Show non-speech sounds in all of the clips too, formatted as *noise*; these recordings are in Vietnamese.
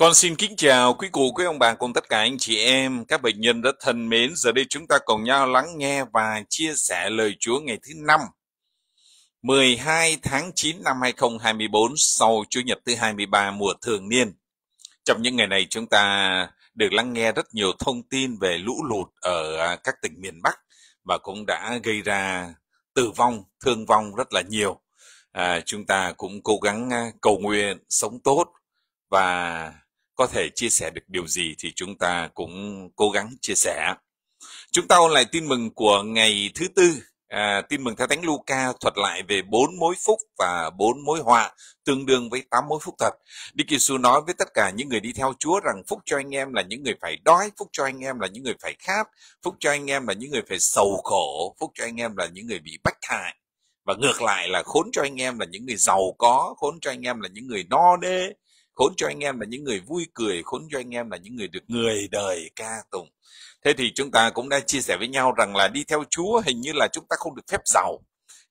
Con xin kính chào quý cụ, quý ông bà cùng tất cả anh chị em, các bệnh nhân rất thân mến. Giờ đây chúng ta cùng nhau lắng nghe và chia sẻ lời Chúa ngày thứ năm, 12 tháng 9 năm 2024 sau Chúa nhật thứ 23 mùa thường niên. Trong những ngày này chúng ta được lắng nghe rất nhiều thông tin về lũ lụt ở à, các tỉnh miền Bắc và cũng đã gây ra tử vong, thương vong rất là nhiều. À, chúng ta cũng cố gắng à, cầu nguyện, sống tốt và có thể chia sẻ được điều gì thì chúng ta cũng cố gắng chia sẻ. Chúng ta lại tin mừng của ngày thứ tư, à, tin mừng theo Thánh Luca thuật lại về bốn mối phúc và bốn mối họa, tương đương với tám mối phúc thật. Đức Giêsu nói với tất cả những người đi theo Chúa rằng phúc cho anh em là những người phải đói, phúc cho anh em là những người phải khát, phúc cho anh em là những người phải sầu khổ, phúc cho anh em là những người bị bách hại. Và ngược lại là khốn cho anh em là những người giàu có, khốn cho anh em là những người no đê khốn cho anh em là những người vui cười khốn cho anh em là những người được người đời ca tụng thế thì chúng ta cũng đã chia sẻ với nhau rằng là đi theo chúa hình như là chúng ta không được phép giàu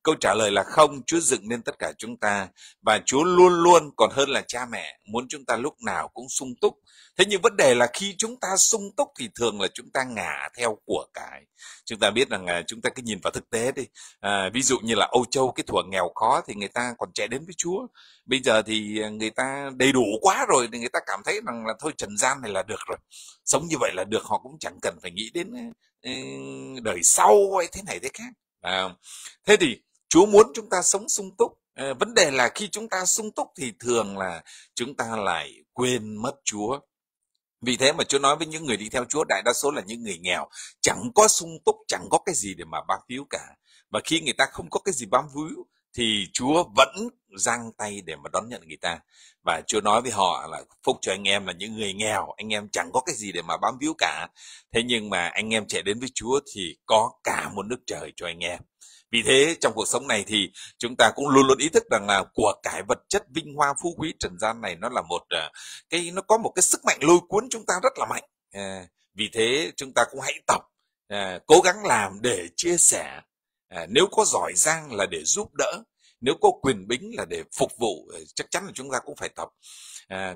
Câu trả lời là không, Chúa dựng nên tất cả chúng ta và Chúa luôn luôn còn hơn là cha mẹ muốn chúng ta lúc nào cũng sung túc. Thế nhưng vấn đề là khi chúng ta sung túc thì thường là chúng ta ngả theo của cải. Chúng ta biết rằng là chúng ta cứ nhìn vào thực tế đi. À, ví dụ như là Âu Châu cái thuở nghèo khó thì người ta còn chạy đến với Chúa. Bây giờ thì à, người ta đầy đủ quá rồi thì người ta cảm thấy rằng là thôi trần gian này là được rồi. Sống như vậy là được, họ cũng chẳng cần phải nghĩ đến à, đời sau hay thế này thế khác. À, thế thì Chúa muốn chúng ta sống sung túc. Ờ, vấn đề là khi chúng ta sung túc thì thường là chúng ta lại quên mất Chúa. Vì thế mà Chúa nói với những người đi theo Chúa, đại đa số là những người nghèo, chẳng có sung túc, chẳng có cái gì để mà bám víu cả. Và khi người ta không có cái gì bám víu, thì Chúa vẫn giang tay để mà đón nhận người ta. Và Chúa nói với họ là phúc cho anh em là những người nghèo, anh em chẳng có cái gì để mà bám víu cả. Thế nhưng mà anh em chạy đến với Chúa thì có cả một nước trời cho anh em. Vì thế trong cuộc sống này thì chúng ta cũng luôn luôn ý thức rằng là của cải vật chất vinh hoa phú quý trần gian này nó là một ờ, cái nó có một cái sức mạnh lôi cuốn chúng ta rất là mạnh. Ờ, vì thế chúng ta cũng hãy tập ờ, cố gắng làm để chia sẻ. nếu có giỏi giang là để giúp đỡ, nếu có quyền bính là để phục vụ chắc chắn là chúng ta cũng phải tập.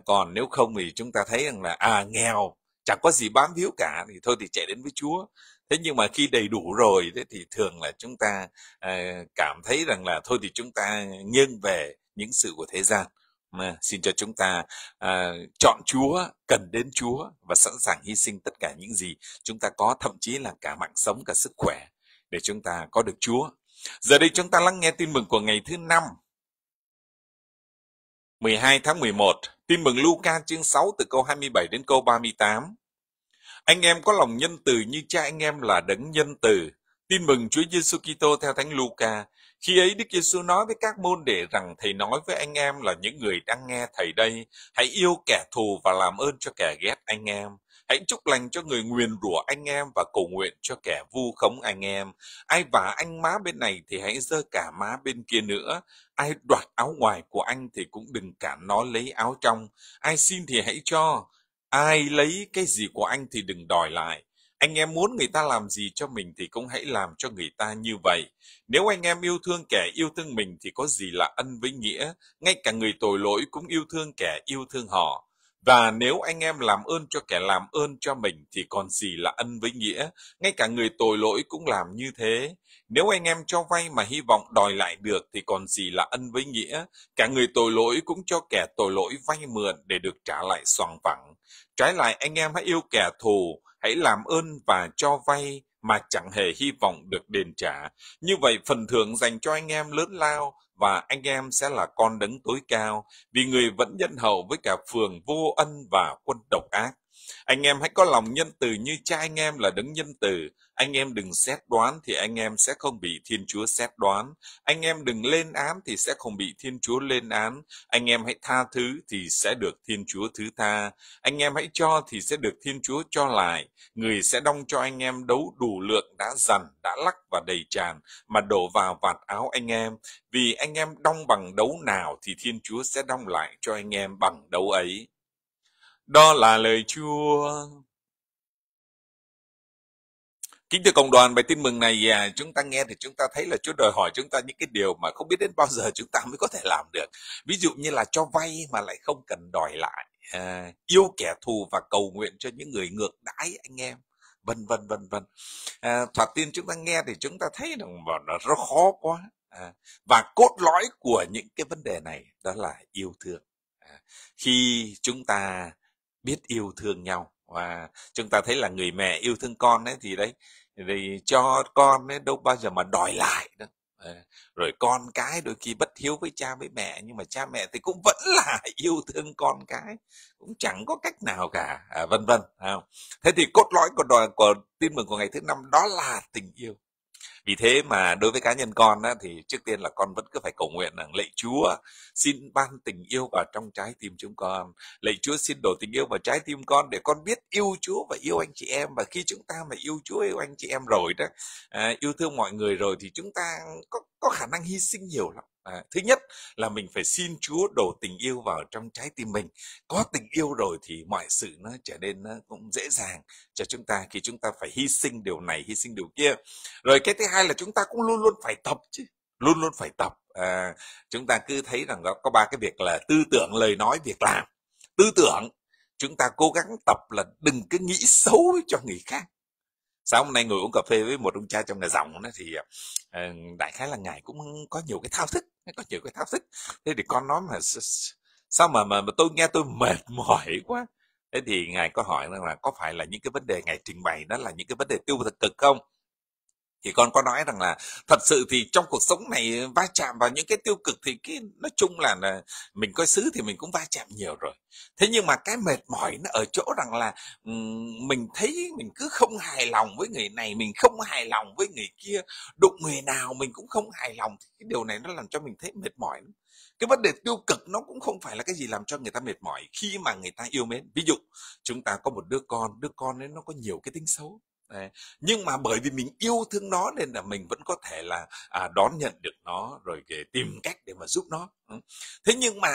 còn nếu không thì chúng ta thấy rằng là à nghèo chẳng có gì bám víu cả thì thôi thì chạy đến với Chúa thế nhưng mà khi đầy đủ rồi thế thì thường là chúng ta à, cảm thấy rằng là thôi thì chúng ta nghiêng về những sự của thế gian mà xin cho chúng ta à, chọn Chúa, cần đến Chúa và sẵn sàng hy sinh tất cả những gì chúng ta có, thậm chí là cả mạng sống, cả sức khỏe để chúng ta có được Chúa. Giờ đây chúng ta lắng nghe tin mừng của ngày thứ năm 12 tháng 11, tin mừng Luca chương 6 từ câu 27 đến câu 38. Anh em có lòng nhân từ như cha anh em là đấng nhân từ. Tin mừng Chúa Giêsu Kitô theo Thánh Luca. Khi ấy Đức Giêsu nói với các môn đệ rằng thầy nói với anh em là những người đang nghe thầy đây, hãy yêu kẻ thù và làm ơn cho kẻ ghét anh em. Hãy chúc lành cho người nguyền rủa anh em và cầu nguyện cho kẻ vu khống anh em. Ai vả anh má bên này thì hãy dơ cả má bên kia nữa. Ai đoạt áo ngoài của anh thì cũng đừng cản nó lấy áo trong. Ai xin thì hãy cho, ai lấy cái gì của anh thì đừng đòi lại. Anh em muốn người ta làm gì cho mình thì cũng hãy làm cho người ta như vậy. Nếu anh em yêu thương kẻ yêu thương mình thì có gì là ân với nghĩa, ngay cả người tội lỗi cũng yêu thương kẻ yêu thương họ. Và nếu anh em làm ơn cho kẻ làm ơn cho mình thì còn gì là ân với nghĩa, ngay cả người tội lỗi cũng làm như thế. Nếu anh em cho vay mà hy vọng đòi lại được thì còn gì là ân với nghĩa, cả người tội lỗi cũng cho kẻ tội lỗi vay mượn để được trả lại soàng vẳng Trái lại anh em hãy yêu kẻ thù, hãy làm ơn và cho vay mà chẳng hề hy vọng được đền trả. Như vậy phần thưởng dành cho anh em lớn lao, và anh em sẽ là con đấng tối cao, vì người vẫn nhân hậu với cả phường vô ân và quân độc ác. Anh em hãy có lòng nhân từ như cha anh em là đấng nhân từ, anh em đừng xét đoán thì anh em sẽ không bị Thiên Chúa xét đoán. Anh em đừng lên án thì sẽ không bị Thiên Chúa lên án. Anh em hãy tha thứ thì sẽ được Thiên Chúa thứ tha. Anh em hãy cho thì sẽ được Thiên Chúa cho lại. Người sẽ đong cho anh em đấu đủ lượng đã dằn, đã lắc và đầy tràn mà đổ vào vạt áo anh em. Vì anh em đong bằng đấu nào thì Thiên Chúa sẽ đong lại cho anh em bằng đấu ấy. Đó là lời Chúa. Kính thưa cộng đoàn, bài tin mừng này à, chúng ta nghe thì chúng ta thấy là Chúa đòi hỏi chúng ta những cái điều mà không biết đến bao giờ chúng ta mới có thể làm được. Ví dụ như là cho vay mà lại không cần đòi lại, à, yêu kẻ thù và cầu nguyện cho những người ngược đãi anh em vân vân vân vân à, thoạt tiên chúng ta nghe thì chúng ta thấy rằng bảo nó rất khó quá à, và cốt lõi của những cái vấn đề này đó là yêu thương à, khi chúng ta biết yêu thương nhau và chúng ta thấy là người mẹ yêu thương con ấy thì đấy thì cho con ấy đâu bao giờ mà đòi lại đâu ờ, rồi con cái đôi khi bất hiếu với cha với mẹ nhưng mà cha mẹ thì cũng vẫn *laughs* là yêu thương con cái cũng chẳng có cách nào cả à, vân vân thế thì cốt lõi của đòi của tin mừng của ngày thứ năm đó là tình yêu vì thế mà đối với cá nhân con á, thì trước tiên là con vẫn cứ phải cầu nguyện rằng lạy Chúa xin ban tình yêu vào trong trái tim chúng con lạy Chúa xin đổ tình yêu vào trái tim con để con biết yêu Chúa và yêu anh chị em và khi chúng ta mà yêu Chúa yêu anh chị em rồi đó à, yêu thương mọi người rồi thì chúng ta có có khả năng hy sinh nhiều lắm À, thứ nhất là mình phải xin Chúa đổ tình yêu vào trong trái tim mình. Có ừ. tình yêu rồi thì mọi sự nó trở nên nó cũng dễ dàng cho chúng ta khi chúng ta phải hy sinh điều này, hy sinh điều kia. Rồi cái thứ hai là chúng ta cũng luôn luôn phải tập chứ, luôn luôn phải tập. À, chúng ta cứ thấy rằng đó có ba cái việc là tư tưởng, lời nói, việc làm. Tư tưởng chúng ta cố gắng tập là đừng cứ nghĩ xấu cho người khác sáng hôm nay ngồi uống cà phê với một ông cha trong nhà dòng đó thì ờ, đại khái là ngài cũng có nhiều cái thao thức nó có chữ cái tháo thích thế thì con nói mà sao mà mà, mà tôi nghe tôi mệt *laughs* mỏi quá thế thì ngài có hỏi rằng là có phải là những cái vấn đề ngài trình bày đó là những cái vấn đề tiêu thực cực không thì con có nói rằng là thật sự thì trong cuộc sống này va chạm vào những cái tiêu cực thì cái nói chung là, là mình coi xứ thì mình cũng va chạm nhiều rồi thế nhưng mà cái mệt mỏi nó ở chỗ rằng là mình thấy mình cứ không hài lòng với người này mình không hài lòng với người kia đụng người nào mình cũng không hài lòng thì cái điều này nó làm cho mình thấy mệt mỏi cái vấn đề tiêu cực nó cũng không phải là cái gì làm cho người ta mệt mỏi khi mà người ta yêu mến ví dụ chúng ta có một đứa con đứa con ấy nó có nhiều cái tính xấu Đấy. nhưng mà bởi vì mình yêu thương nó nên là mình vẫn có thể là à, đón nhận được nó rồi để tìm cách để mà giúp nó ừ. thế nhưng mà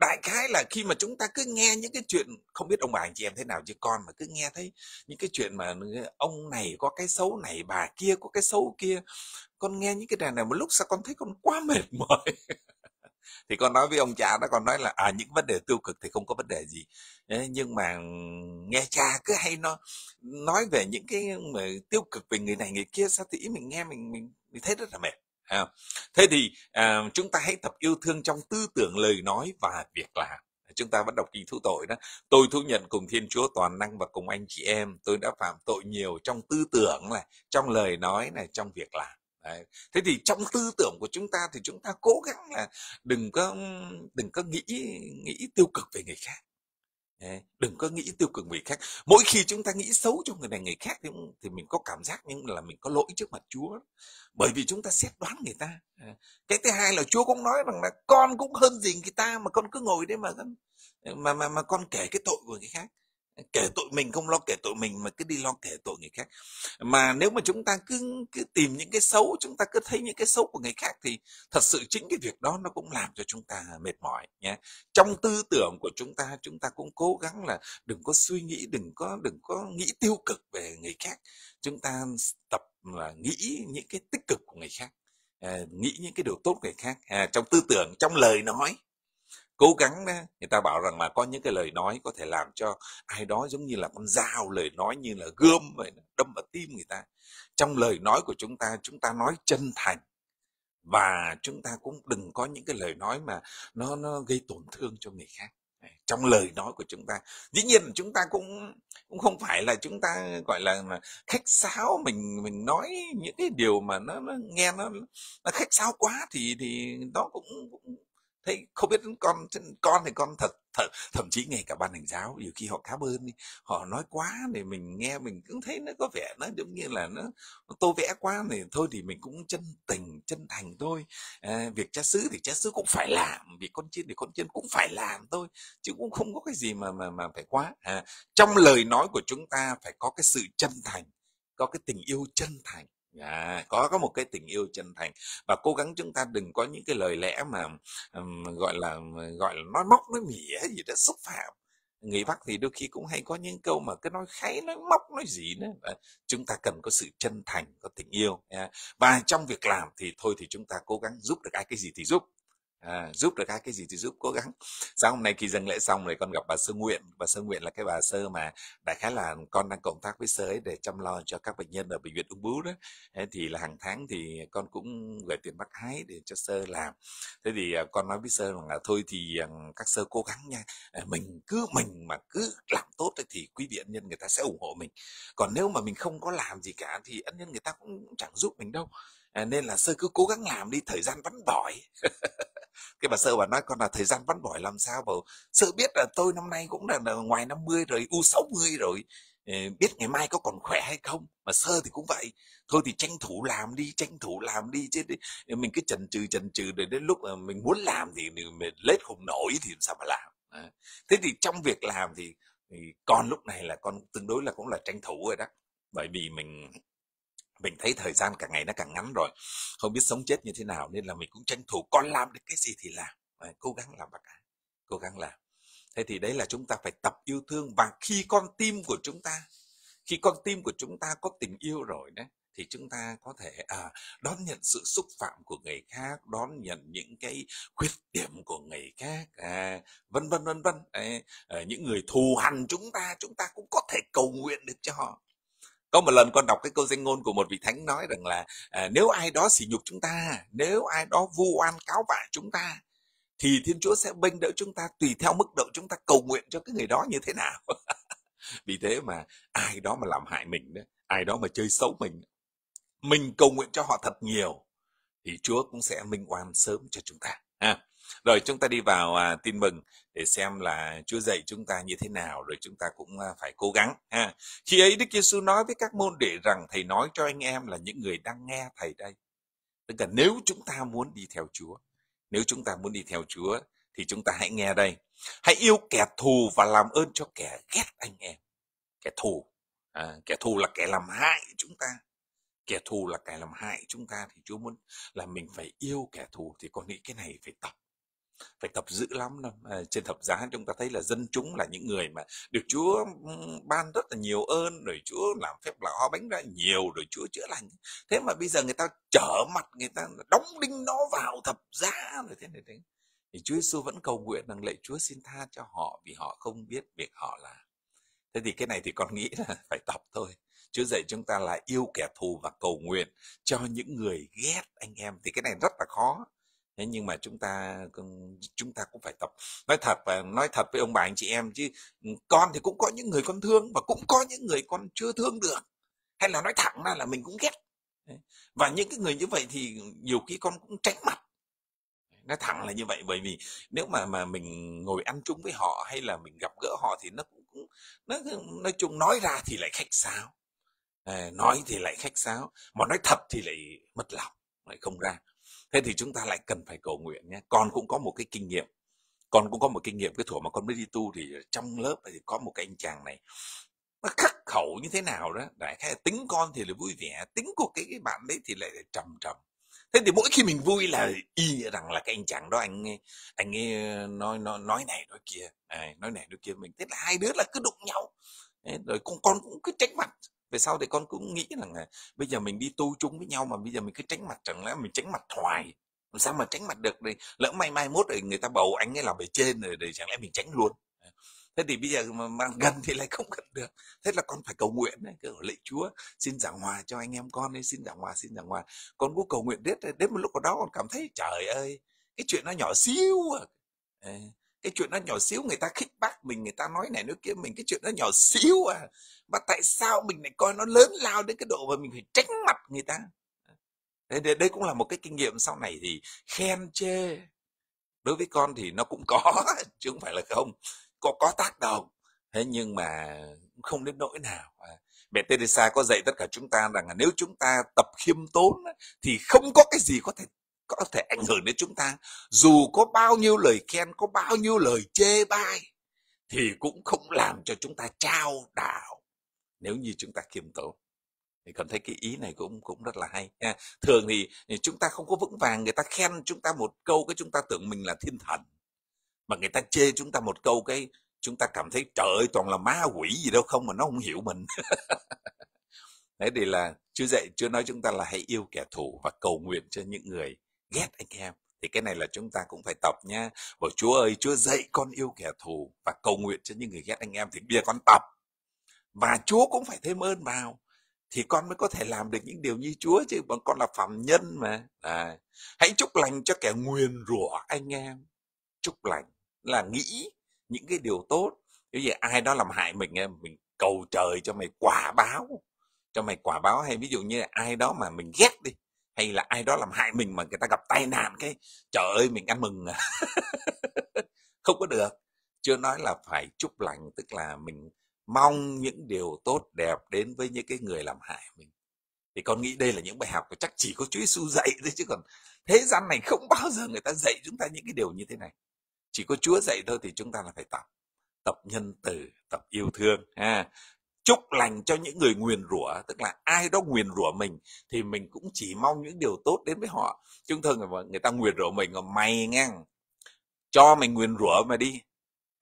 đại khái là khi mà chúng ta cứ nghe những cái chuyện không biết ông bà anh chị em thế nào chứ con mà cứ nghe thấy những cái chuyện mà ông này có cái xấu này bà kia có cái xấu kia con nghe những cái đàn này một lúc sao con thấy con quá mệt mỏi *laughs* thì con nói với ông cha đó con nói là à những vấn đề tiêu cực thì không có vấn đề gì nhưng mà nghe cha cứ hay nó nói về những cái mà tiêu cực về người này người kia sao thì ý mình nghe mình mình, mình thấy rất là mệt à, thế thì à, chúng ta hãy tập yêu thương trong tư tưởng lời nói và việc làm chúng ta vẫn đọc kinh thú tội đó tôi thú nhận cùng thiên chúa toàn năng và cùng anh chị em tôi đã phạm tội nhiều trong tư tưởng này trong lời nói này trong việc làm Đấy. thế thì trong tư tưởng của chúng ta thì chúng ta cố gắng là đừng có đừng có nghĩ nghĩ tiêu cực về người khác Đấy. đừng có nghĩ tiêu cực người khác mỗi khi chúng ta nghĩ xấu cho người này người khác thì, thì mình có cảm giác như là mình có lỗi trước mặt chúa bởi vì chúng ta xét đoán người ta cái thứ hai là chúa cũng nói rằng là con cũng hơn gì người ta mà con cứ ngồi đấy mà mà mà, mà con kể cái tội của người khác kể tội mình không lo kể tội mình mà cứ đi lo kể tội người khác mà nếu mà chúng ta cứ cứ tìm những cái xấu chúng ta cứ thấy những cái xấu của người khác thì thật sự chính cái việc đó nó cũng làm cho chúng ta mệt mỏi nhé trong tư tưởng của chúng ta chúng ta cũng cố gắng là đừng có suy nghĩ đừng có đừng có nghĩ tiêu cực về người khác chúng ta tập là nghĩ những cái tích cực của người khác à, nghĩ những cái điều tốt của người khác à, trong tư tưởng trong lời nói cố gắng đó người ta bảo rằng là có những cái lời nói có thể làm cho ai đó giống như là con dao lời nói như là gươm vậy đâm vào tim người ta trong lời nói của chúng ta chúng ta nói chân thành và chúng ta cũng đừng có những cái lời nói mà nó nó gây tổn thương cho người khác trong lời nói của chúng ta dĩ nhiên chúng ta cũng cũng không phải là chúng ta gọi là khách sáo mình mình nói những cái điều mà nó, nó nghe nó, nó khách sáo quá thì thì nó cũng, cũng thấy không biết con con thì con thật, thật thậm chí ngay cả ban hành giáo nhiều khi họ cảm ơn họ nói quá thì mình nghe mình cũng thấy nó có vẻ nó giống như là nó, nó tô vẽ quá thì thôi thì mình cũng chân tình chân thành thôi à, việc cha xứ thì cha xứ cũng phải làm việc con chiên thì con chiên cũng phải làm thôi chứ cũng không có cái gì mà mà mà phải quá à, trong lời nói của chúng ta phải có cái sự chân thành có cái tình yêu chân thành À, có có một cái tình yêu chân thành và cố gắng chúng ta đừng có những cái lời lẽ mà um, gọi là gọi là nói móc nói mỉa gì đó xúc phạm người bắc thì đôi khi cũng hay có những câu mà cứ nói kháy nói móc nói gì nữa chúng ta cần có sự chân thành có tình yêu và trong việc làm thì thôi thì chúng ta cố gắng giúp được ai cái gì thì giúp à, giúp được các cái gì thì giúp cố gắng sáng hôm nay khi dâng lễ xong rồi con gặp bà sơ nguyện bà sơ nguyện là cái bà sơ mà đại khái là con đang cộng tác với sơ ấy để chăm lo cho các bệnh nhân ở bệnh viện ung bướu đó Thế thì là hàng tháng thì con cũng gửi tiền bác hái để cho sơ làm thế thì à, con nói với sơ rằng là thôi thì à, các sơ cố gắng nha à, mình cứ mình mà cứ làm tốt thì quý vị ân nhân người ta sẽ ủng hộ mình còn nếu mà mình không có làm gì cả thì ân nhân người ta cũng chẳng giúp mình đâu à, nên là sơ cứ cố gắng làm đi thời gian vẫn bỏi *laughs* cái bà sơ bà nói con là thời gian bắn bỏi làm sao bảo sơ biết là tôi năm nay cũng là, là ngoài 50 rồi u 60 rồi ờ, biết ngày mai có còn khỏe hay không mà sơ thì cũng vậy thôi thì tranh thủ làm đi tranh thủ làm đi chứ ờ, mình cứ chần chừ chần chừ để đến lúc mà mình muốn làm thì mình lết không nổi thì sao mà làm ờ, thế thì trong việc làm thì, thì con lúc này là con tương đối là cũng là tranh thủ rồi đó bởi vì mình mình thấy thời gian càng ngày nó càng ngắn rồi không biết sống chết như thế nào nên là mình cũng tranh thủ con làm được cái gì thì làm à, cố gắng làm bác cả, cố gắng làm thế thì đấy là chúng ta phải tập yêu thương và khi con tim của chúng ta khi con tim của chúng ta có tình yêu rồi đấy thì chúng ta có thể à, đón nhận sự xúc phạm của người khác đón nhận những cái khuyết điểm của người khác à, vân vân vân vân à, những người thù hằn chúng ta chúng ta cũng có thể cầu nguyện được cho họ có một lần con đọc cái câu danh ngôn của một vị thánh nói rằng là à, nếu ai đó sỉ nhục chúng ta nếu ai đó vu oan cáo vạ chúng ta thì thiên chúa sẽ bênh đỡ chúng ta tùy theo mức độ chúng ta cầu nguyện cho cái người đó như thế nào *laughs* vì thế mà ai đó mà làm hại mình đó ai đó mà chơi xấu mình mình cầu nguyện cho họ thật nhiều thì chúa cũng sẽ minh oan sớm cho chúng ta à. rồi chúng ta đi vào à, tin mừng để xem là Chúa dạy chúng ta như thế nào rồi chúng ta cũng à, phải cố gắng ha. Khi ấy Đức Giêsu nói với các môn đệ rằng thầy nói cho anh em là những người đang nghe thầy đây. Tức là nếu chúng ta muốn đi theo Chúa, nếu chúng ta muốn đi theo Chúa thì chúng ta hãy nghe đây. Hãy yêu kẻ thù và làm ơn cho kẻ ghét anh em. Kẻ thù, à, kẻ thù là kẻ làm hại chúng ta kẻ thù là kẻ làm hại chúng ta thì Chúa muốn là mình phải yêu kẻ thù thì con nghĩ cái này phải tập phải tập dữ lắm đâu à, trên thập giá chúng ta thấy là dân chúng là những người mà được Chúa ban rất là nhiều ơn rồi Chúa làm phép lạ là bánh ra nhiều rồi Chúa chữa lành thế mà bây giờ người ta trở mặt người ta đóng đinh nó vào thập giá rồi thế này thế thì Chúa Giêsu vẫn cầu nguyện rằng lạy Chúa xin tha cho họ vì họ không biết việc họ là thế thì cái này thì con nghĩ là *laughs* phải tập thôi Chúa dạy chúng ta là yêu kẻ thù và cầu nguyện cho những người ghét anh em thì cái này rất là khó thế nhưng mà chúng ta chúng ta cũng phải tập nói thật và nói thật với ông bà anh chị em chứ ừ, con thì cũng có những người con thương và cũng có những người con chưa thương được hay là nói thẳng ra là mình cũng ghét và những cái người như vậy thì nhiều khi con cũng tránh mặt nói thẳng là như vậy bởi vì nếu mà mà mình ngồi ăn chung với họ hay là mình gặp gỡ họ thì nó cũng, cũng nó nói chung nói ra thì lại khách sáo nói thì lại khách sáo mà nói thật thì lại mất lòng lại không ra thế thì chúng ta lại cần phải cầu nguyện nhé con cũng có một cái kinh nghiệm con cũng có một kinh nghiệm cái thủa mà con mới đi tu thì trong lớp thì có một cái anh chàng này nó khắc khẩu như thế nào đó đại khái tính con thì là vui vẻ tính của cái, cái bạn đấy thì lại trầm trầm thế thì mỗi khi mình vui là y như rằng là cái anh chàng đó anh nghe, anh nghe ờ, nói nói nói này nói kia à, nói này nói kia mình thế là hai đứa là cứ đụng nhau Đấy, rồi con con cũng cứ tránh mặt về sau thì con cũng nghĩ rằng là bây giờ mình đi tu chung với nhau mà bây giờ mình cứ tránh mặt chẳng lẽ mình tránh mặt hoài làm sao mà tránh mặt được đây lỡ may mai mốt rồi người ta bầu anh ấy là bề trên rồi để chẳng lẽ mình tránh luôn thế thì bây giờ mà, mà gần thì lại không gần được thế là con phải cầu nguyện đấy cứ lạy chúa xin giảng hòa cho anh em con ấy xin giảng hòa xin giảng hòa con cũng cầu nguyện đến đến một lúc đó con cảm thấy trời ơi cái chuyện nó nhỏ xíu à cái chuyện nó nhỏ xíu người ta khích bác mình người ta nói này nói kia mình cái chuyện nó nhỏ xíu à mà tại sao mình lại coi nó lớn lao đến cái độ mà mình phải tránh mặt người ta đây, đây cũng là một cái kinh nghiệm sau này thì khen chê đối với con thì nó cũng có *laughs* chứ không phải là không có có tác động thế nhưng mà không đến nỗi nào à, mẹ Teresa có dạy tất cả chúng ta rằng là nếu chúng ta tập khiêm tốn thì không có cái gì có thể có thể ảnh hưởng đến chúng ta dù có bao nhiêu lời khen có bao nhiêu lời chê bai thì cũng không làm cho chúng ta trao đảo nếu như chúng ta kiêm tốn thì cảm thấy cái ý này cũng cũng rất là hay ha. À, thường thì, chúng ta không có vững vàng người ta khen chúng ta một câu cái chúng ta tưởng mình là thiên thần mà người ta chê chúng ta một câu cái chúng ta cảm thấy trời ơi toàn là ma quỷ gì đâu không mà nó không hiểu mình đấy *laughs* thì là chưa dạy chưa nói chúng ta là hãy yêu kẻ thù và cầu nguyện cho những người ghét anh em thì cái này là chúng ta cũng phải tập nha bảo chúa ơi chúa dạy con yêu kẻ thù và cầu nguyện cho những người ghét anh em thì bia con tập và chúa cũng phải thêm ơn vào thì con mới có thể làm được những điều như chúa chứ bọn con là phạm nhân mà à, hãy chúc lành cho kẻ nguyền rủa anh em chúc lành là nghĩ những cái điều tốt Như vậy ai đó làm hại mình em mình cầu trời cho mày quả báo cho mày quả báo hay ví dụ như ai đó mà mình ghét đi hay là ai đó làm hại mình mà người ta gặp tai nạn cái trời ơi mình ăn mừng à. *laughs* không có được chưa nói là phải chúc lành tức là mình mong những điều tốt đẹp đến với những cái người làm hại mình thì con nghĩ đây là những bài học của chắc chỉ có Chúa Giêsu dạy thôi chứ còn thế gian này không bao giờ người ta dạy chúng ta những cái điều như thế này chỉ có Chúa dạy thôi thì chúng ta là phải tập tập nhân từ tập yêu thương ha chúc lành cho những người nguyền rủa tức là ai đó nguyền rủa mình thì mình cũng chỉ mong những điều tốt đến với họ chúng thường người, người ta nguyền rủa mình mà mày nghe cho mày nguyền rủa mà đi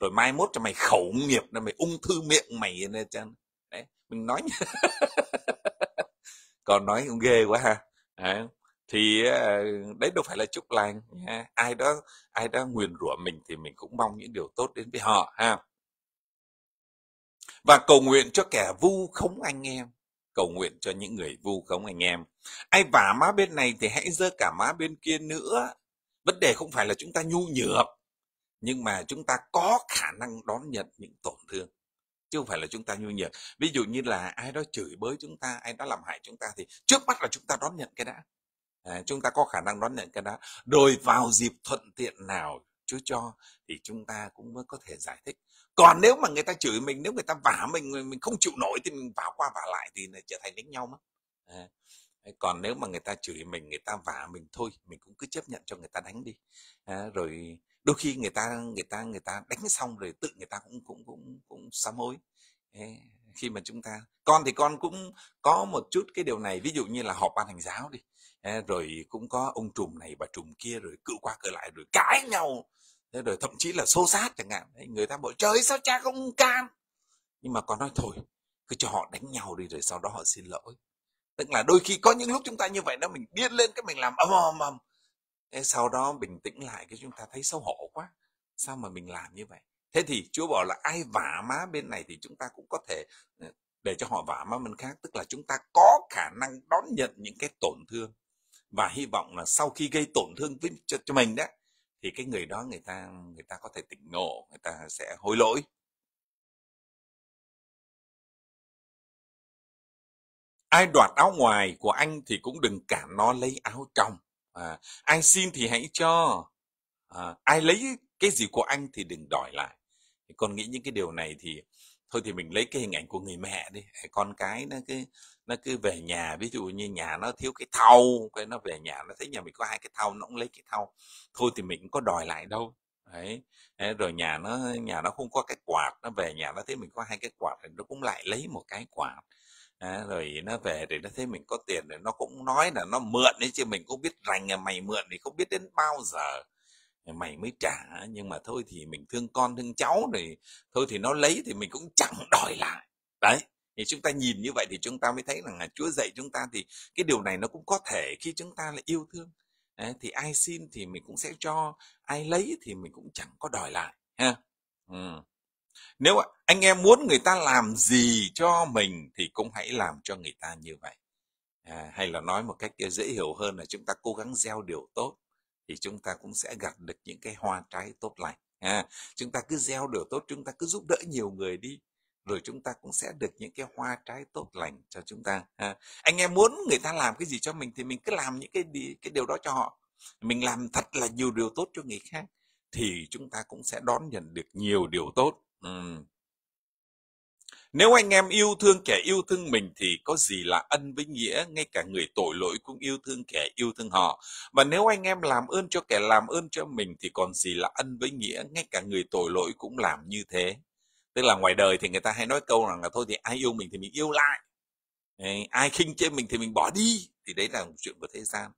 rồi mai mốt cho mày khẩu nghiệp là mày ung thư miệng mày nên chăng đấy mình nói *laughs* còn nói cũng ghê quá ha đấy. thì ờ, đấy đâu phải là chúc lành ai đó ai đó nguyền rủa mình thì mình cũng mong những điều tốt đến với họ ha và cầu nguyện cho kẻ vu khống anh em cầu nguyện cho những người vu khống anh em ai vả má bên này thì hãy dơ cả má bên kia nữa vấn đề không phải là chúng ta nhu nhược nhưng mà chúng ta có khả năng đón nhận những tổn thương chứ không phải là chúng ta nhu nhược ví dụ như là ai đó chửi bới chúng ta ai đó làm hại chúng ta thì trước mắt là chúng ta đón nhận cái đã à, chúng ta có khả năng đón nhận cái đó rồi vào dịp thuận tiện nào Chúa cho thì chúng ta cũng mới có thể giải thích còn nếu mà người ta chửi mình nếu người ta vả mình mình không chịu nổi thì mình vả qua vả lại thì trở thành đánh nhau mất à. còn nếu mà người ta chửi mình người ta vả mình thôi mình cũng cứ chấp nhận cho người ta đánh đi à, rồi đôi khi người ta người ta người ta đánh xong rồi tự người ta cũng cũng cũng cũng sám hối khi mà chúng ta con thì con cũng có một chút cái điều này ví dụ như là họp ban hành giáo đi rồi cũng có ông trùm này bà trùm kia rồi cự qua cự lại rồi cãi nhau thế rồi thậm chí là xô sát chẳng hạn đấy, người ta bảo trời sao cha không can nhưng mà còn nói thôi cứ cho họ đánh nhau đi rồi sau đó họ xin lỗi tức là đôi khi có những lúc chúng ta như vậy đó mình điên lên cái mình làm ầm ầm ầm thế sau đó bình tĩnh lại cái chúng ta thấy xấu hổ quá sao mà mình làm như vậy thế thì chúa bảo là ai vả má bên này thì chúng ta cũng có thể ờ, để cho họ vả má bên khác tức là chúng ta có khả năng đón nhận những cái tổn thương và hy vọng là sau khi gây tổn thương với cho, cho mình đấy thì cái người đó người ta người ta có thể tỉnh ngộ người ta sẽ hối lỗi ai đoạt áo ngoài của anh thì cũng đừng cản nó lấy áo trong à, ai xin thì hãy cho à, ai lấy cái gì của anh thì đừng đòi lại con nghĩ những cái điều này thì thôi thì mình lấy cái hình ảnh của người mẹ đi con cái nó cứ nó cứ về nhà ví dụ như nhà nó thiếu cái thau cái nó về nhà nó thấy nhà mình có hai cái thau nó cũng lấy cái thau thôi thì mình cũng có đòi lại đâu đấy rồi nhà nó nhà nó không có cái quạt nó về nhà nó thấy mình có hai cái quạt thì nó cũng lại lấy một cái quạt À, rồi nó về thì nó thấy mình có tiền rồi nó cũng nói là nó mượn đấy chứ mình cũng biết rành là mày mượn thì không biết đến bao giờ mày mới trả nhưng mà thôi thì mình thương con thương cháu rồi thôi thì nó lấy thì mình cũng chẳng đòi lại đấy thì chúng ta nhìn như vậy thì chúng ta mới thấy rằng là Chúa dạy chúng ta thì cái điều này nó cũng có thể khi chúng ta là yêu thương đấy, thì ai xin thì mình cũng sẽ cho ai lấy thì mình cũng chẳng có đòi lại ha ừ. nếu anh em muốn người ta làm gì cho mình thì cũng hãy làm cho người ta như vậy à, hay là nói một cách dễ hiểu hơn là chúng ta cố gắng gieo điều tốt thì chúng ta cũng sẽ gặt được những cái hoa trái tốt lành à, chúng ta cứ gieo điều tốt chúng ta cứ giúp đỡ nhiều người đi rồi chúng ta cũng sẽ được những cái hoa trái tốt lành cho chúng ta à, anh em muốn người ta làm cái gì cho mình thì mình cứ làm những cái cái điều đó cho họ mình làm thật là nhiều điều tốt cho người khác thì chúng ta cũng sẽ đón nhận được nhiều điều tốt ừ. Nếu anh em yêu thương kẻ yêu thương mình thì có gì là ân với nghĩa, ngay cả người tội lỗi cũng yêu thương kẻ yêu thương họ. Và nếu anh em làm ơn cho kẻ làm ơn cho mình thì còn gì là ân với nghĩa, ngay cả người tội lỗi cũng làm như thế. Tức là ngoài đời thì người ta hay nói câu rằng là thôi thì ai yêu mình thì mình yêu lại. Ai khinh chê mình thì mình bỏ đi. Thì đấy là một chuyện của thế gian.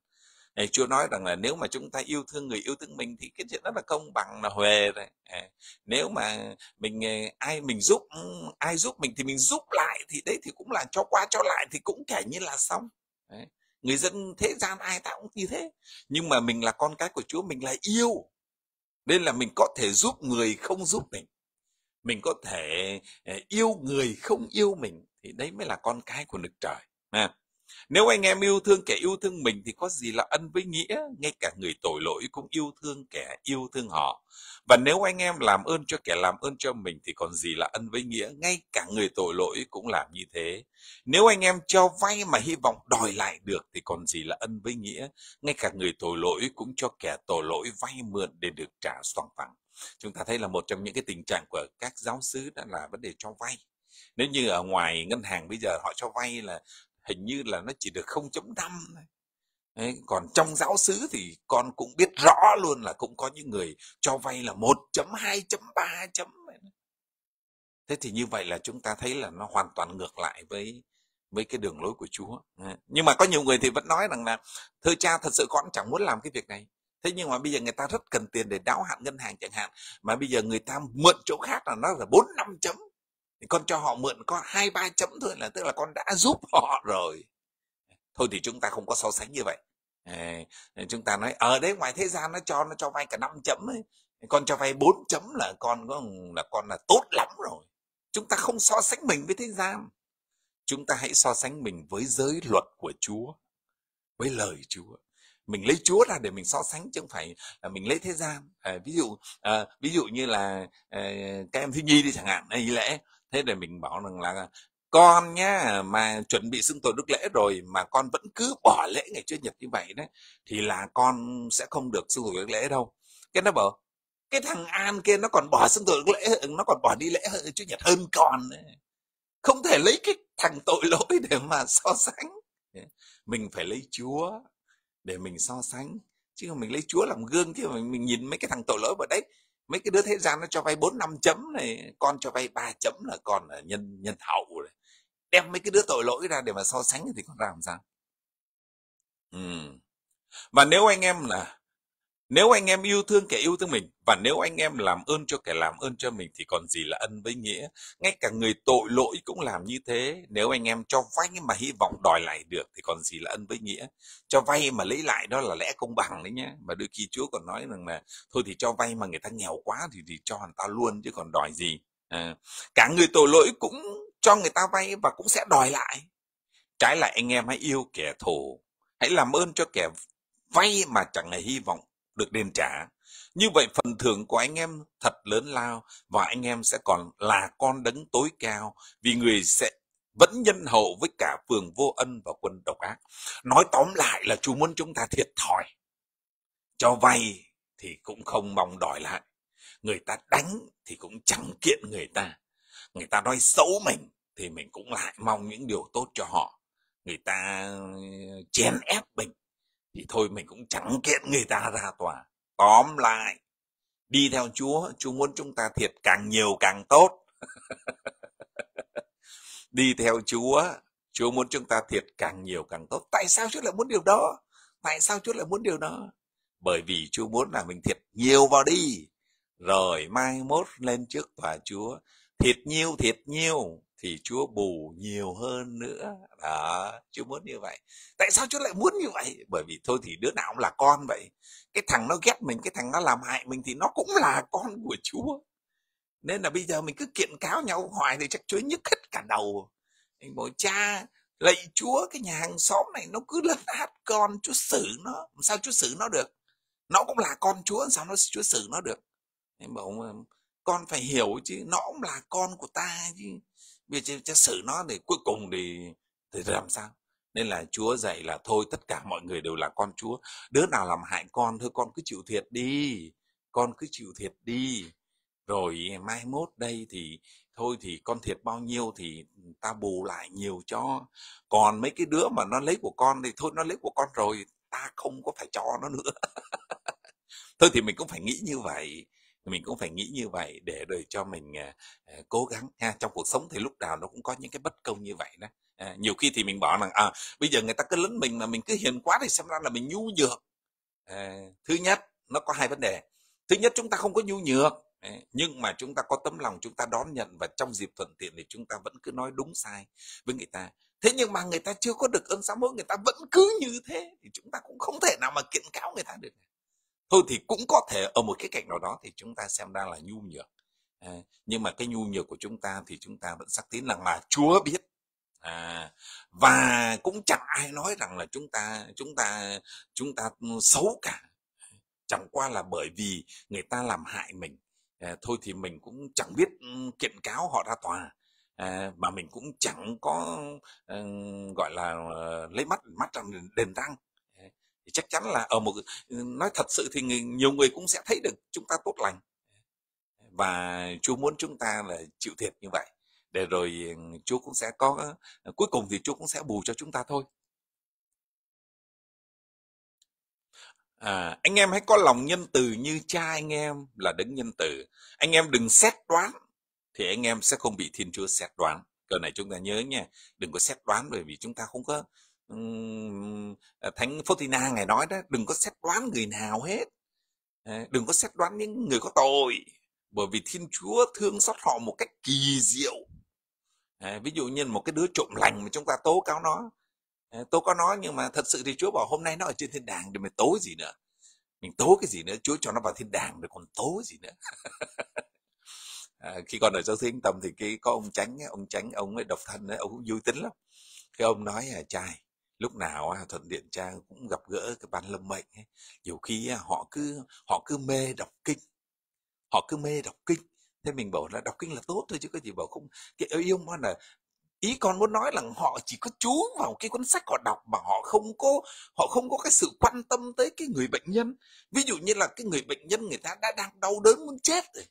Này, Chúa nói rằng là nếu mà chúng ta yêu thương người yêu thương mình thì cái chuyện đó là công bằng là huề rồi. Nếu mà mình ờ, ai mình giúp ừ, ai giúp mình thì mình giúp lại thì đấy thì cũng là cho qua cho lại thì cũng kể như là xong. Người dân thế gian ai ta cũng như thế. Nhưng mà mình là con cái của Chúa, mình là yêu. Nên là mình có thể giúp người không giúp mình. Mình có thể ờ, yêu người không yêu mình. Thì đấy mới là con cái của lực trời. À nếu anh em yêu thương kẻ yêu thương mình thì có gì là ân với nghĩa, ngay cả người tội lỗi cũng yêu thương kẻ yêu thương họ. Và nếu anh em làm ơn cho kẻ làm ơn cho mình thì còn gì là ân với nghĩa, ngay cả người tội lỗi cũng làm như thế. Nếu anh em cho vay mà hy vọng đòi lại được thì còn gì là ân với nghĩa, ngay cả người tội lỗi cũng cho kẻ tội lỗi vay mượn để được trả soạn phẳng. Chúng ta thấy là một trong những cái tình trạng của các giáo sứ đó là vấn đề cho vay nếu như ở ngoài ngân hàng bây giờ họ cho vay là hình như là nó chỉ được 0.5 thôi Đấy, còn trong giáo xứ thì con cũng biết rõ luôn là cũng có những người cho vay là 1.2.3 chấm thế thì như vậy là chúng ta thấy là nó hoàn toàn ngược lại với với cái đường lối của Chúa nhưng mà có nhiều người thì vẫn nói rằng là thưa cha thật sự con chẳng muốn làm cái việc này thế nhưng mà bây giờ người ta rất cần tiền để đáo hạn ngân hàng chẳng hạn mà bây giờ người ta mượn chỗ khác là nó là bốn năm chấm thì con cho họ mượn có hai ba chấm thôi là tức là con đã giúp *laughs* họ rồi thôi thì chúng ta không có so sánh như vậy chúng ta nói ở ờ, đấy ngoài thế gian nó cho nó cho vay cả năm chấm ấy con cho vay bốn chấm là con có là con là tốt lắm rồi chúng ta không so sánh mình với thế gian chúng ta hãy so sánh mình với giới luật của chúa với lời chúa mình lấy Chúa ra để mình so sánh chứ không phải là mình lấy thế gian à, ví dụ à, ví dụ như là à, các em thiếu nhi đi chẳng hạn đi lẽ thế để mình bảo rằng là con nhá mà chuẩn bị xưng tội đức lễ rồi mà con vẫn cứ bỏ lễ ngày chúa nhật như vậy đấy thì là con sẽ không được xưng tội đức lễ đâu cái nó bảo cái thằng an kia nó còn bỏ xưng tội đức lễ ừ, nó còn bỏ đi lễ ừ, chúa nhật hơn con đấy. không thể lấy cái thằng tội lỗi để mà so sánh mình phải lấy chúa để mình so sánh chứ không mình lấy chúa làm gương chứ mình, mình nhìn mấy cái thằng tội lỗi vào đấy mấy cái đứa thế gian nó cho vay bốn năm chấm này con cho vay ba chấm là còn là nhân nhân hậu rồi, đem mấy cái đứa tội lỗi ra để mà so sánh thì con làm sao ừ. và nếu anh em là nếu anh em yêu thương kẻ yêu thương mình và nếu anh em làm ơn cho kẻ làm ơn cho mình thì còn gì là ân với nghĩa. Ngay cả người tội lỗi cũng làm như thế. Nếu anh em cho vay mà hy vọng đòi lại được thì còn gì là ân với nghĩa. Cho vay mà lấy lại đó là lẽ công bằng đấy nhé. Mà đôi khi Chúa còn nói rằng là thôi thì cho vay mà người ta nghèo quá thì thì cho người ta luôn chứ còn đòi gì. À, cả người tội lỗi cũng cho người ta vay và cũng sẽ đòi lại. Trái lại anh em hãy yêu kẻ thù. Hãy làm ơn cho kẻ vay mà chẳng hề hy vọng được đền trả. Như vậy phần thưởng của anh em thật lớn lao và anh em sẽ còn là con đấng tối cao vì người sẽ vẫn nhân hậu với cả phường vô ân và quân độc ác. Nói tóm lại là Chúa muốn chúng ta thiệt thòi. Cho vay thì cũng không mong đòi lại. Người ta đánh thì cũng chẳng kiện người ta. Người ta nói xấu mình thì mình cũng lại mong những điều tốt cho họ. Người ta chèn ép mình thì thôi mình cũng chẳng kiện người ta ra tòa tóm lại đi theo chúa chúa muốn chúng ta thiệt càng nhiều càng tốt *laughs* đi theo chúa chúa muốn chúng ta thiệt càng nhiều càng tốt tại sao chúa lại muốn điều đó tại sao chúa lại muốn điều đó bởi vì chúa muốn là mình thiệt nhiều vào đi rồi mai mốt lên trước tòa chúa thiệt nhiều thiệt nhiều thì Chúa bù nhiều hơn nữa đó Chúa muốn như vậy tại sao Chúa lại muốn như vậy bởi vì thôi thì đứa nào cũng là con vậy cái thằng nó ghét mình cái thằng nó làm hại mình thì nó cũng là con của Chúa nên là bây giờ mình cứ kiện cáo nhau hoài thì chắc Chúa nhức hết cả đầu mình cha lạy Chúa cái nhà hàng xóm này nó cứ lấn át con Chúa xử nó sao Chúa xử nó được nó cũng là con Chúa sao nó Chúa xử nó được mình bảo con phải hiểu chứ nó cũng là con của ta chứ bây giờ chắc xử nó thì cuối cùng thì thì làm sao nên là chúa dạy là thôi tất cả mọi người đều là con chúa đứa nào làm hại con thôi con cứ chịu thiệt đi con cứ chịu thiệt đi rồi mai mốt đây thì thôi thì con thiệt bao nhiêu thì ta bù lại nhiều cho còn mấy cái đứa mà nó lấy của con thì thôi nó lấy của con rồi ta không có phải cho nó nữa *laughs* thôi thì mình cũng phải nghĩ như vậy mình cũng phải nghĩ như vậy để rồi cho mình uh, cố gắng ha trong cuộc sống thì lúc nào nó cũng có những cái bất công như vậy đó à, nhiều khi thì mình bỏ rằng à bây giờ người ta cứ lấn mình mà mình cứ hiền quá thì xem ra là mình nhu nhược à, thứ nhất nó có hai vấn đề thứ nhất chúng ta không có nhu nhược à, nhưng mà chúng ta có tấm lòng chúng ta đón nhận và trong dịp thuận tiện thì chúng ta vẫn cứ nói đúng sai với người ta thế nhưng mà người ta chưa có được ơn sám hối người ta vẫn cứ như thế thì chúng ta cũng không thể nào mà kiện cáo người ta được thôi thì cũng có thể ở một cái cạnh nào đó thì chúng ta xem ra là nhu nhược à, nhưng mà cái nhu nhược của chúng ta thì chúng ta vẫn xác tín rằng là Chúa biết à, và cũng chẳng ai nói rằng là chúng ta chúng ta chúng ta xấu cả chẳng qua là bởi vì người ta làm hại mình à, thôi thì mình cũng chẳng biết ừ, kiện cáo họ ra tòa à, mà mình cũng chẳng có à, gọi là ờ, lấy mắt mắt trong đền răng thì chắc chắn là ở một nói thật sự thì nhiều người cũng sẽ thấy được chúng ta tốt lành và Chúa muốn chúng ta là chịu thiệt như vậy để rồi Chúa cũng sẽ có cuối cùng thì Chúa cũng sẽ bù cho chúng ta thôi À, anh em hãy có lòng nhân từ như cha anh em là đấng nhân từ. Anh em đừng xét đoán thì anh em sẽ không bị Thiên Chúa xét đoán. Câu này chúng ta nhớ nha, đừng có xét đoán bởi vì chúng ta không có Ờ, thánh Phôtina ngài nói đó đừng có xét đoán người nào hết đừng có xét đoán những người có tội bởi vì Thiên Chúa thương xót họ một cách kỳ diệu ví dụ như một cái đứa trộm lành mà chúng ta tố cáo nó ờ, tố cáo nó nhưng mà thật sự thì Chúa bảo hôm nay nó ở trên thiên đàng thì mình tố gì nữa mình tố cái gì nữa Chúa cho nó vào thiên đàng rồi còn tố gì nữa *laughs* ờ, khi còn ở trong thiên tầm thì cái có ông tránh ông tránh ông ấy độc thân ấy, ông cũng vui tính lắm cái ông nói là trai lúc nào thuận điện trang cũng gặp gỡ cái ban lâm mệnh ấy. nhiều khi họ cứ họ cứ mê đọc kinh họ cứ mê đọc kinh thế mình bảo là đọc kinh là tốt thôi chứ có gì bảo không cái yêu con là ý con muốn nói là họ chỉ có chú vào cái cuốn sách họ đọc mà họ không có họ không có cái sự quan tâm tới cái người bệnh nhân ví dụ như là cái người bệnh nhân người ta đã đang đau đớn muốn chết rồi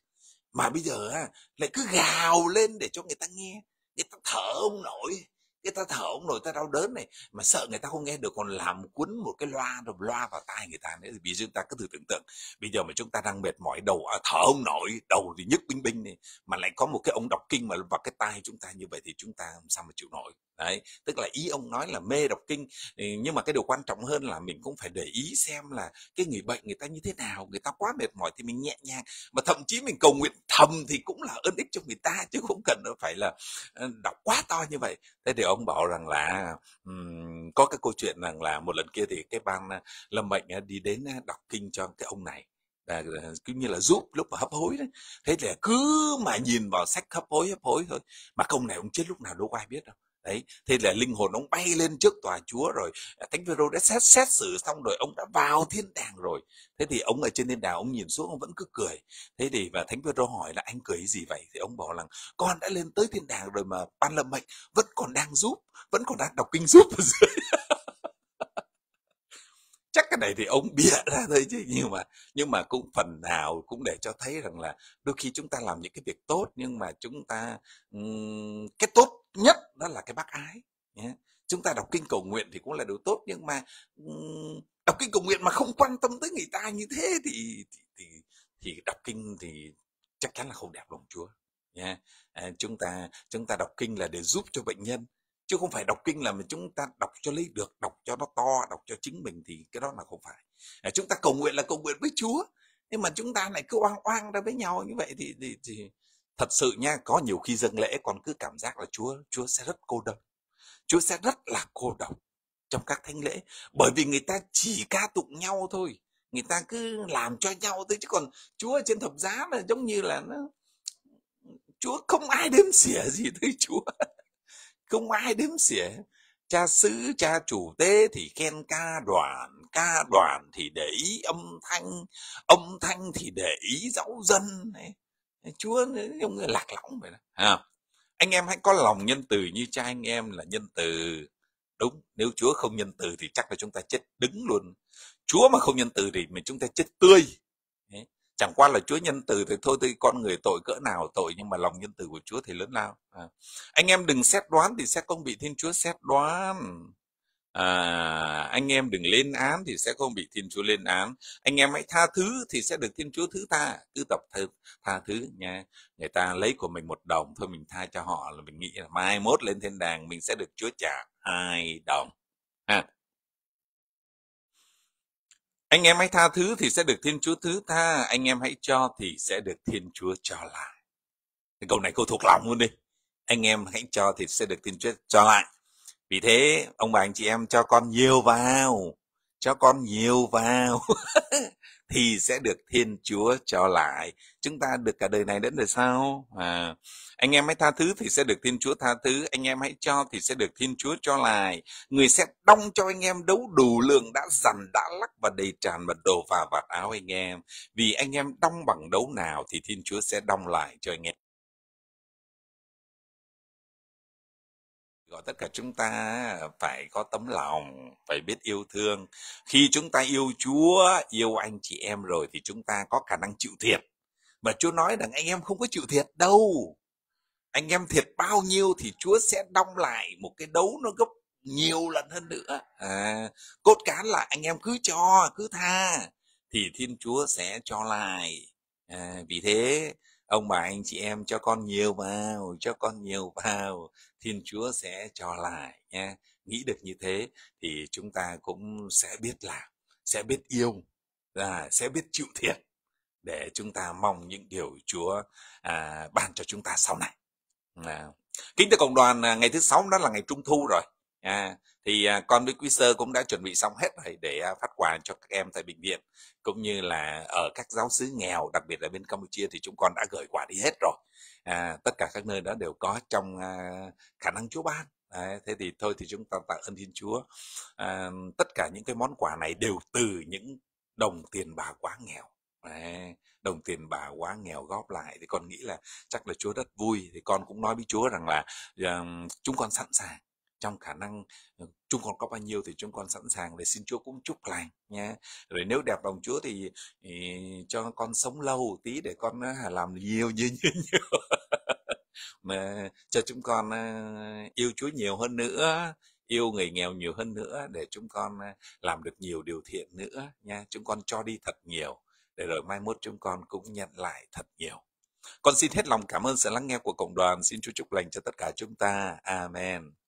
mà bây giờ lại cứ gào lên để cho người ta nghe người ta thở không nổi cái ta thở ông nổi ta đau đớn này mà sợ người ta không nghe được còn làm quấn một cái loa rồi loa vào tai người ta nữa vì chúng ta cứ thử tưởng tượng bây giờ mà chúng ta đang mệt mỏi đầu à, thở không nổi đầu thì nhức binh binh này mà lại có một cái ông đọc kinh mà vào cái tai chúng ta như vậy thì chúng ta làm sao mà chịu nổi đấy tức là ý ông nói là mê đọc kinh nhưng mà cái điều quan trọng hơn là mình cũng phải để ý xem là cái người bệnh người ta như thế nào người ta quá mệt mỏi thì mình nhẹ nhàng mà thậm chí mình cầu nguyện thầm thì cũng là ơn ích cho người ta chứ không cần phải là ờ, đọc quá to như vậy thế thì ông bảo rằng là có cái câu chuyện rằng là một lần kia thì cái ban ờ, lâm bệnh ờ, đi đến đọc kinh cho cái ông này là cứ như là giúp lúc mà hấp hối đấy thế là cứ mà nhìn vào sách hấp hối hấp hối thôi mà công này ông chết lúc nào đâu có ai biết đâu đấy thế là linh hồn ông bay lên trước tòa chúa rồi à, thánh phêrô đã xét xét xử xong rồi ông đã vào thiên đàng rồi thế thì ông ở trên thiên đàng ông nhìn xuống ông vẫn cứ cười thế thì và thánh phêrô hỏi là anh cười gì vậy thì ông bảo rằng con đã lên tới thiên đàng rồi mà ban lâm mệnh vẫn còn đang giúp vẫn còn đang đọc kinh giúp ở dưới *laughs* chắc cái này thì ông bịa ra thôi chứ nhưng mà nhưng mà cũng phần nào cũng để cho thấy rằng là đôi khi chúng ta làm những cái việc tốt nhưng mà chúng ta um, cái tốt nhất đó là cái bác ái nhé. chúng ta đọc kinh cầu nguyện thì cũng là điều tốt nhưng mà đọc kinh cầu nguyện mà không quan tâm tới người ta như thế thì thì thì, thì đọc kinh thì chắc chắn là không đẹp lòng Chúa nhé. À, chúng ta chúng ta đọc kinh là để giúp cho bệnh nhân chứ không phải đọc kinh là mà chúng ta đọc cho lấy được đọc cho nó to đọc cho chính mình thì cái đó là không phải à, chúng ta cầu nguyện là cầu nguyện với Chúa nhưng mà chúng ta lại cứ oang oang ra với nhau như vậy thì thì, thì thật sự nha có nhiều khi dâng lễ con cứ cảm giác là chúa chúa sẽ rất cô độc chúa sẽ rất là cô độc trong các thánh lễ bởi vì người ta chỉ ca tụng nhau thôi người ta cứ làm cho nhau thôi chứ còn chúa trên thập giá là giống như là nó chúa không ai đếm xỉa gì tới *laughs* chúa không ai đếm xỉa cha sứ cha chủ tế thì khen ca đoàn ca đoàn thì để ý âm thanh âm thanh thì để ý giáo dân này chúa giống như lạc lõng vậy đó à, anh em hãy có lòng nhân từ như cha anh em là nhân từ đúng nếu chúa không nhân từ thì chắc là chúng ta chết đứng luôn chúa mà không nhân từ thì mình chúng ta chết tươi chẳng qua là Chúa nhân từ thì thôi thì con người tội cỡ nào tội nhưng mà lòng nhân từ của Chúa thì lớn lao à. anh em đừng xét đoán thì sẽ không bị Thiên Chúa xét đoán à, anh em đừng lên án thì sẽ không bị thiên chúa lên án anh em hãy tha thứ thì sẽ được thiên chúa thứ tha cứ tập tha, tha thứ nha người ta lấy của mình một đồng thôi mình tha cho họ là mình nghĩ là mai mốt lên thiên đàng mình sẽ được chúa trả hai đồng ha anh em hãy tha thứ thì sẽ được thiên chúa thứ tha anh em hãy cho thì sẽ được thiên chúa cho lại câu này câu thuộc lòng luôn đi anh em hãy cho thì sẽ được thiên chúa cho lại vì thế ông bà anh chị em cho con nhiều vào cho con nhiều vào *laughs* thì sẽ được thiên chúa cho lại chúng ta được cả đời này đến đời sau à, anh em hãy tha thứ thì sẽ được thiên chúa tha thứ anh em hãy cho thì sẽ được thiên chúa cho lại người sẽ đong cho anh em đấu đủ lượng đã dằn đã lắc và đầy tràn và đồ và vạt áo anh em vì anh em đong bằng đấu nào thì thiên chúa sẽ đong lại cho anh em gọi tất cả chúng ta phải có tấm lòng phải biết yêu thương khi chúng ta yêu chúa yêu anh chị em rồi thì chúng ta có khả năng chịu thiệt mà chúa nói rằng anh em không có chịu thiệt đâu anh em thiệt bao nhiêu thì chúa sẽ đong lại một cái đấu nó gấp nhiều lần hơn nữa à, cốt cán là anh em cứ cho cứ tha thì thiên chúa sẽ cho lại à, vì thế ông bà anh chị em cho con nhiều vào cho con nhiều vào thiên chúa sẽ cho lại nha nghĩ được như thế thì chúng ta cũng sẽ biết làm sẽ biết yêu là sẽ biết chịu thiệt để chúng ta mong những điều chúa à, ban cho chúng ta sau này à. kính thưa cộng đoàn à, ngày thứ sáu đó là ngày trung thu rồi à, thì à, con với quý sơ cũng đã chuẩn bị xong hết rồi để à, phát quà cho các em tại bệnh viện cũng như là ở các giáo xứ nghèo đặc biệt là bên campuchia thì chúng con đã gửi quà đi hết rồi à, tất cả các nơi đó đều có trong à, khả năng chúa ban à, thế thì thôi thì chúng ta tạ ơn thiên chúa à, tất cả những cái món quà này đều từ những đồng tiền bà quá nghèo Đấy, đồng tiền bà quá nghèo góp lại thì con nghĩ là chắc là chúa rất vui thì con cũng nói với chúa rằng là uh, chúng con sẵn sàng trong khả năng ờ, chúng con có bao nhiêu thì chúng con sẵn sàng để xin Chúa cũng chúc lành nha. Rồi nếu đẹp lòng Chúa thì, thì ờ, cho con sống lâu tí để con ờ, làm nhiều như nhiều, *laughs* nhiều. mà cho chúng con yêu Chúa nhiều hơn nữa yêu người nghèo nhiều hơn nữa để chúng con làm được nhiều điều thiện nữa nha chúng con cho đi thật nhiều để rồi mai mốt chúng con cũng nhận lại thật nhiều con xin hết lòng cảm ơn sự lắng nghe của cộng đoàn xin chúa chúc lành cho tất cả chúng ta amen